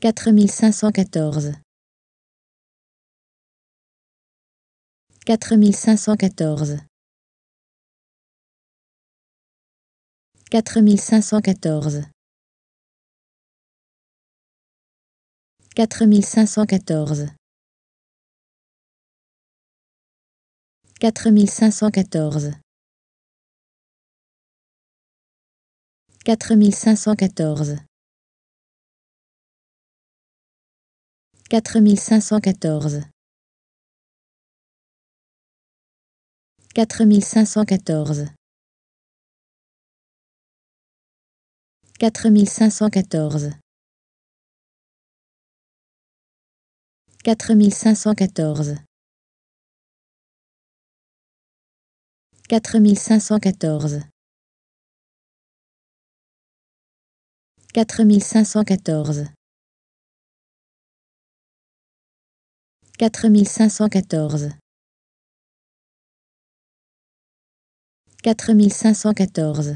4514 4514 4514 4514 4514 4514 4514 4514 4514 4514 4514 4514 Quatre mille cinq cent quatorze. Quatre mille cinq cent quatorze.